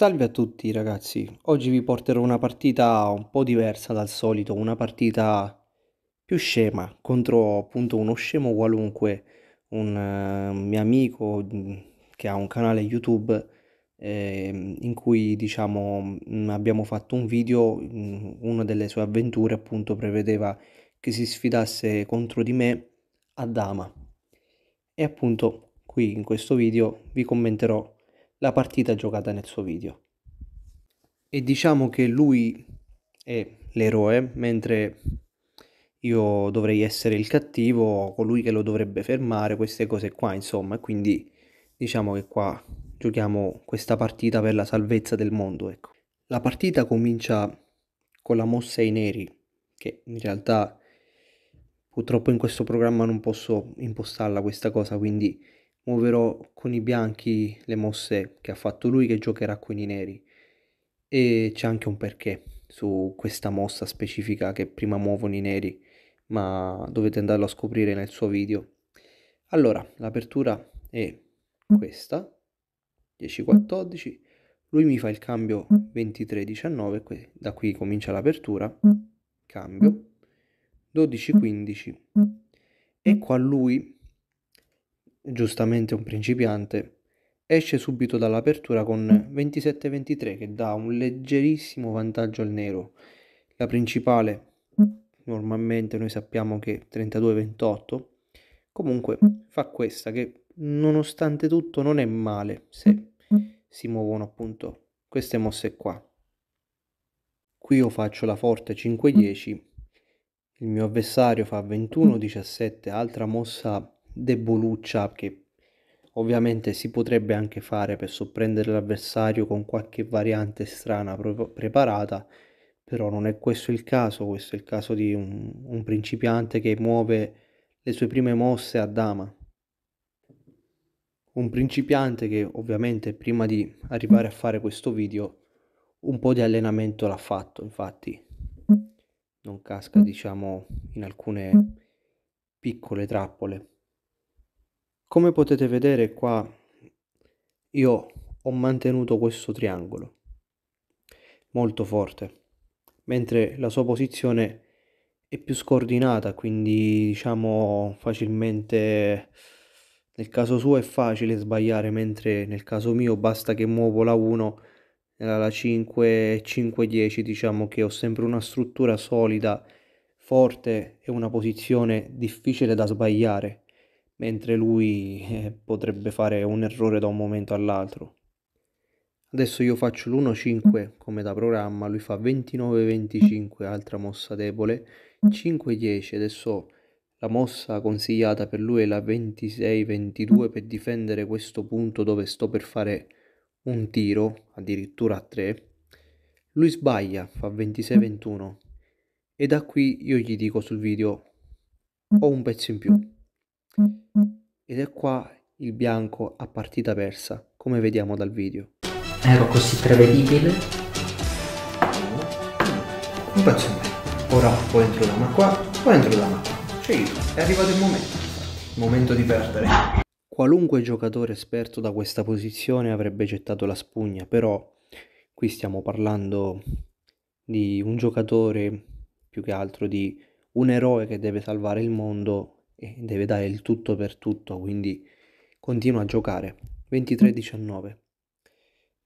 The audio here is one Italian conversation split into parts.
Salve a tutti ragazzi, oggi vi porterò una partita un po' diversa dal solito, una partita più scema contro appunto uno scemo qualunque, un uh, mio amico mm, che ha un canale YouTube eh, in cui diciamo mm, abbiamo fatto un video, mm, una delle sue avventure appunto prevedeva che si sfidasse contro di me a dama e appunto qui in questo video vi commenterò la partita giocata nel suo video. E diciamo che lui è l'eroe, mentre io dovrei essere il cattivo, colui che lo dovrebbe fermare, queste cose qua, insomma, e quindi diciamo che qua giochiamo questa partita per la salvezza del mondo, ecco. La partita comincia con la mossa ai neri, che in realtà purtroppo in questo programma non posso impostarla questa cosa, quindi muoverò con i bianchi le mosse che ha fatto lui che giocherà con i neri e c'è anche un perché su questa mossa specifica che prima muovono i neri ma dovete andarlo a scoprire nel suo video allora l'apertura è questa 10-14 lui mi fa il cambio 23-19 da qui comincia l'apertura cambio 12-15 e qua lui giustamente un principiante, esce subito dall'apertura con 27-23 che dà un leggerissimo vantaggio al nero. La principale, normalmente noi sappiamo che 32-28, comunque fa questa che nonostante tutto non è male se si muovono appunto queste mosse qua. Qui io faccio la forte 5-10, il mio avversario fa 21-17, altra mossa deboluccia che ovviamente si potrebbe anche fare per sorprendere l'avversario con qualche variante strana pro- preparata, però non è questo il caso, questo è il caso di un, un principiante che muove le sue prime mosse a dama. Un principiante che ovviamente prima di arrivare a fare questo video un po' di allenamento l'ha fatto, infatti non casca diciamo in alcune piccole trappole. Come potete vedere qua io ho mantenuto questo triangolo molto forte, mentre la sua posizione è più scordinata, quindi diciamo facilmente nel caso suo è facile sbagliare, mentre nel caso mio basta che muovo la 1 eh, la 5 5 10, diciamo che ho sempre una struttura solida, forte e una posizione difficile da sbagliare mentre lui eh, potrebbe fare un errore da un momento all'altro. Adesso io faccio l'1-5 mm. come da programma, lui fa 29-25, altra mossa debole, 5-10, mm. adesso la mossa consigliata per lui è la 26-22 mm. per difendere questo punto dove sto per fare un tiro, addirittura a 3. Lui sbaglia, fa 26-21 e da qui io gli dico sul video ho un pezzo in più. Ed è qua il bianco a partita persa, come vediamo dal video. Ero così prevedibile. Un pezzo me. Ora o entro da una qua o entro da una qua. Cioè io, è arrivato il momento. Il momento di perdere. Qualunque giocatore esperto da questa posizione avrebbe gettato la spugna, però qui stiamo parlando di un giocatore più che altro di un eroe che deve salvare il mondo e deve dare il tutto per tutto, quindi continua a giocare. 23-19.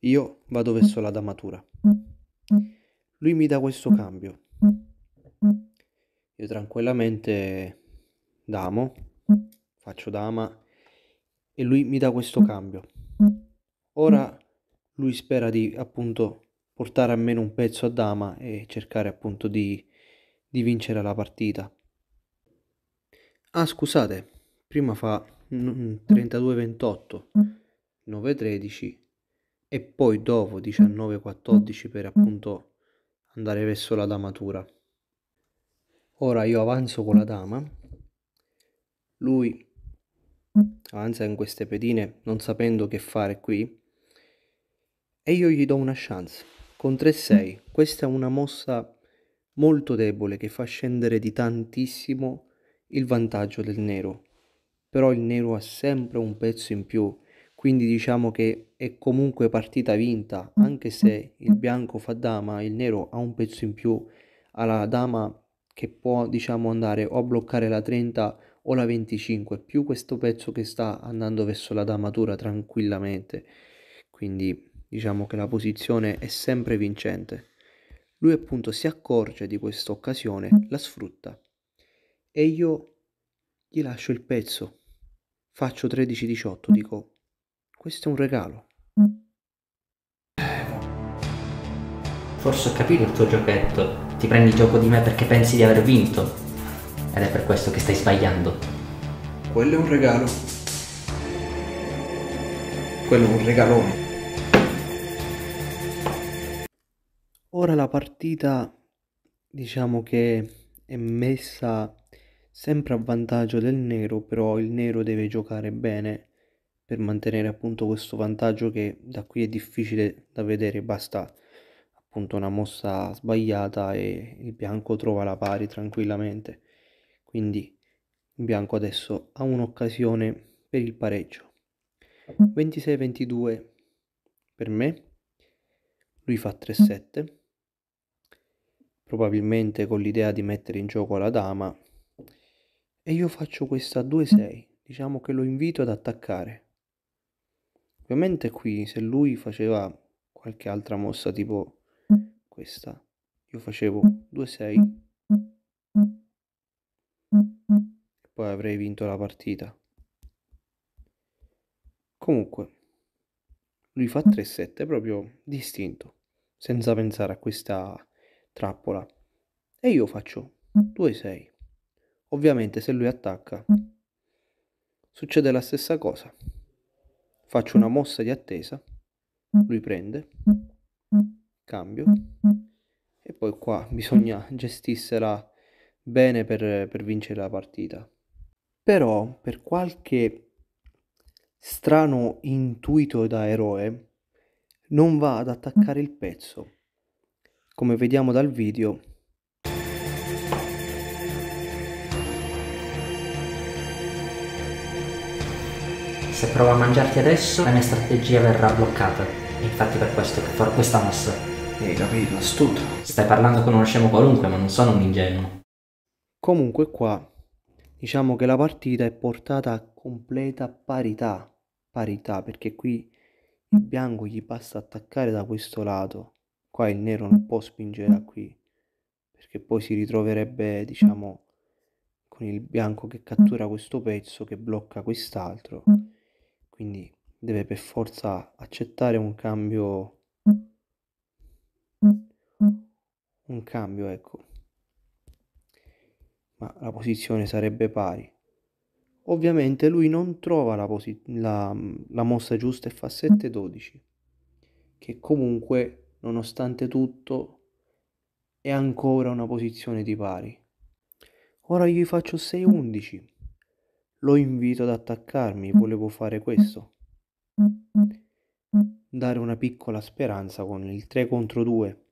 Io vado verso la damatura. Lui mi dà questo cambio. Io tranquillamente damo, faccio dama e lui mi dà questo cambio. Ora lui spera di appunto portare a meno un pezzo a dama e cercare appunto di, di vincere la partita. Ah, scusate, prima fa 32.28, mm, 9.13 mm, mm. e poi dopo 19.14 per appunto andare verso la damatura. Ora io avanzo con la dama, lui avanza in queste pedine non sapendo che fare qui e io gli do una chance con 3-6. Questa è una mossa molto debole che fa scendere di tantissimo il vantaggio del nero. Però il nero ha sempre un pezzo in più, quindi diciamo che è comunque partita vinta, mm. anche se il bianco fa dama, il nero ha un pezzo in più, alla dama che può diciamo andare o a bloccare la 30 o la 25, più questo pezzo che sta andando verso la damatura tranquillamente. Quindi diciamo che la posizione è sempre vincente. Lui appunto si accorge di questa occasione, mm. la sfrutta e io gli lascio il pezzo. Faccio 13-18, mm. dico, questo è un regalo. Mm. Forse ho capito il tuo giochetto. Ti prendi gioco di me perché pensi di aver vinto. Ed è per questo che stai sbagliando. Quello è un regalo. Quello è un regalone. Ora la partita diciamo che è messa Sempre a vantaggio del nero, però il nero deve giocare bene per mantenere appunto questo vantaggio che da qui è difficile da vedere, basta appunto una mossa sbagliata e il bianco trova la pari tranquillamente. Quindi il bianco adesso ha un'occasione per il pareggio. 26-22 per me, lui fa 3-7, probabilmente con l'idea di mettere in gioco la dama e io faccio questa 2-6, mm. diciamo che lo invito ad attaccare. Ovviamente qui se lui faceva qualche altra mossa tipo mm. questa, io facevo 2-6 mm. e poi avrei vinto la partita. Comunque, lui fa 3-7 proprio distinto, senza pensare a questa trappola. E io faccio 2-6. Ovviamente se lui attacca mm. succede la stessa cosa. Faccio mm. una mossa di attesa, mm. lui prende, cambio e poi qua bisogna gestirsela bene per, per vincere la partita. Però per qualche strano intuito da eroe non va ad attaccare il pezzo. Come vediamo dal video, Se prova a mangiarti adesso, la mia strategia verrà bloccata. Infatti per questo che farò questa mossa. Hai capito, astuto. Stai parlando con uno scemo qualunque, ma non sono un ingenuo. Comunque qua, diciamo che la partita è portata a completa parità. Parità, perché qui il bianco gli basta attaccare da questo lato. Qua il nero non può spingere da qui, perché poi si ritroverebbe, diciamo, con il bianco che cattura questo pezzo, che blocca quest'altro quindi deve per forza accettare un cambio, un cambio, ecco, ma la posizione sarebbe pari. Ovviamente lui non trova la, posi- la, la mossa giusta e fa 7-12, che comunque, nonostante tutto, è ancora una posizione di pari. Ora gli faccio 6-11 lo invito ad attaccarmi, mm. volevo fare questo. Mm. Mm. Dare una piccola speranza con il 3 contro 2.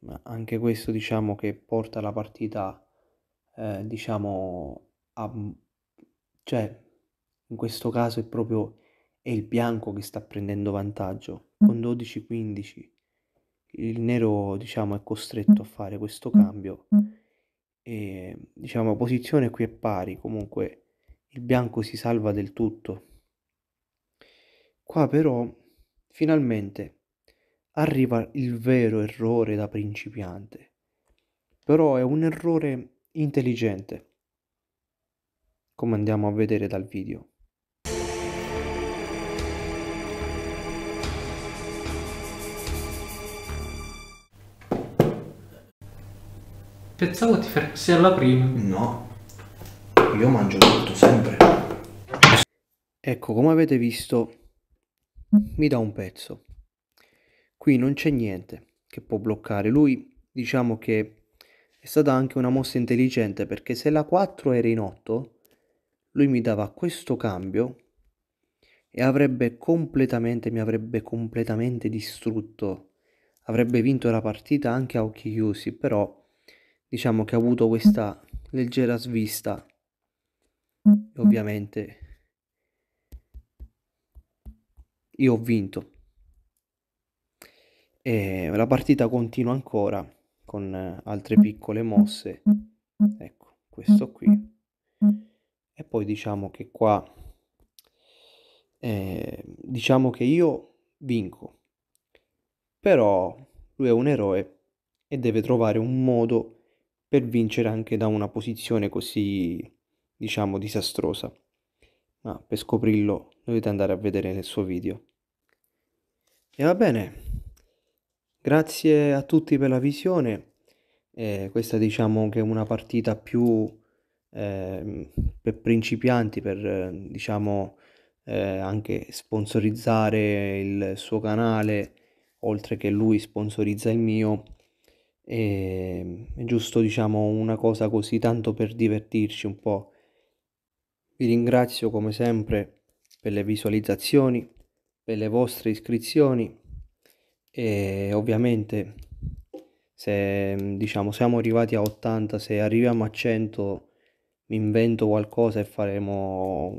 Ma anche questo diciamo che porta la partita, eh, diciamo, a... cioè, in questo caso è proprio è il bianco che sta prendendo vantaggio con 12-15 il nero diciamo è costretto a fare questo cambio e diciamo posizione qui è pari comunque il bianco si salva del tutto qua però finalmente arriva il vero errore da principiante però è un errore intelligente come andiamo a vedere dal video Pensavo ti fermassi alla prima. No, io mangio tutto sempre. Ecco, come avete visto, mi dà un pezzo. Qui non c'è niente che può bloccare. Lui, diciamo che è stata anche una mossa intelligente perché se la 4 era in 8, lui mi dava questo cambio e avrebbe completamente, mi avrebbe completamente distrutto. Avrebbe vinto la partita anche a occhi chiusi, però diciamo che ha avuto questa leggera svista mm-hmm. ovviamente io ho vinto e la partita continua ancora con altre mm-hmm. piccole mosse mm-hmm. ecco questo qui e poi diciamo che qua eh, diciamo che io vinco però lui è un eroe e deve trovare un modo per vincere anche da una posizione così, diciamo, disastrosa. Ma per scoprirlo dovete andare a vedere nel suo video. E va bene, grazie a tutti per la visione. Eh, questa diciamo che è una partita più eh, per principianti, per diciamo eh, anche sponsorizzare il suo canale, oltre che lui sponsorizza il mio e, ehm, è giusto, diciamo, una cosa così tanto per divertirci un po'. Vi ringrazio come sempre per le visualizzazioni, per le vostre iscrizioni e ovviamente se diciamo siamo arrivati a 80, se arriviamo a 100 mi invento qualcosa e faremo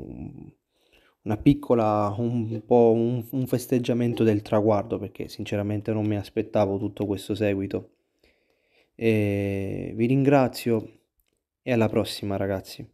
una piccola un po' un, un festeggiamento del traguardo perché sinceramente non mi aspettavo tutto questo seguito. E vi ringrazio e alla prossima ragazzi.